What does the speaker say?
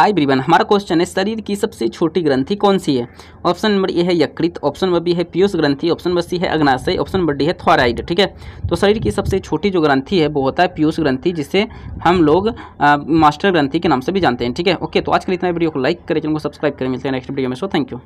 high ब्रीवन हमारा question है शरीर की सबसे छोटी ग्रंथि कौन सी है ऑप्शन नंबर ए है यकृत ऑप्शन नंबर बी है पीयूष ग्रंथि ऑप्शन नंबर सी है अग्नाशय ऑप्शन नंबर डी है थॉराइड ठीक है तो शरीर की सबसे छोटी जो ग्रंथि है वो होता है पीयूष ग्रंथि जिसे हम लोग आ, मास्टर ग्रंथि के नाम से भी जानते हैं ठीक है ओके तो आज के लिए इतना वीडियो को लाइक करें चैनल को सब्सक्राइब करें मिलते हैं नेक्स्ट वीडियो में सो थैंक यू